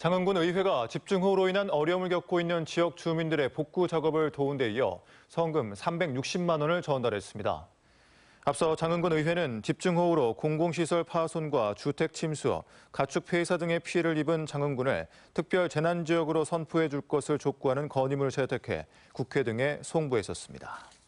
장흥군 의회가 집중호우로 인한 어려움을 겪고 있는 지역 주민들의 복구 작업을 도운 데 이어 성금 360만 원을 전달했습니다. 앞서 장흥군 의회는 집중호우로 공공시설 파손과 주택 침수, 가축 폐사 등의 피해를 입은 장흥군을 특별 재난지역으로 선포해 줄 것을 촉구하는 건임을 채택해 국회 등에 송부했었습니다.